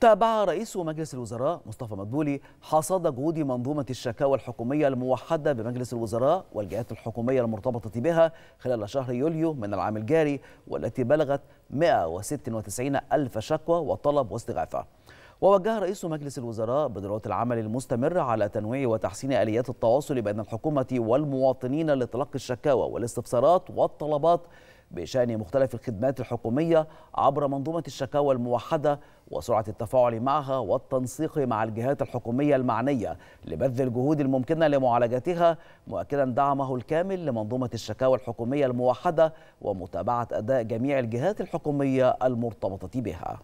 تابع رئيس مجلس الوزراء مصطفى مدبولي حصاد جهود منظومة الشكاوى الحكومية الموحدة بمجلس الوزراء والجهات الحكومية المرتبطة بها خلال شهر يوليو من العام الجاري والتي بلغت 196 ألف شكوى وطلب واستغاثة ووجه رئيس مجلس الوزراء بضرورة العمل المستمر على تنويع وتحسين آليات التواصل بين الحكومة والمواطنين لتلقي الشكاوى والاستفسارات والطلبات بشأن مختلف الخدمات الحكومية عبر منظومة الشكاوى الموحدة وسرعة التفاعل معها والتنسيق مع الجهات الحكومية المعنية لبذل الجهود الممكنة لمعالجتها مؤكدا دعمه الكامل لمنظومة الشكاوى الحكومية الموحدة ومتابعة أداء جميع الجهات الحكومية المرتبطة بها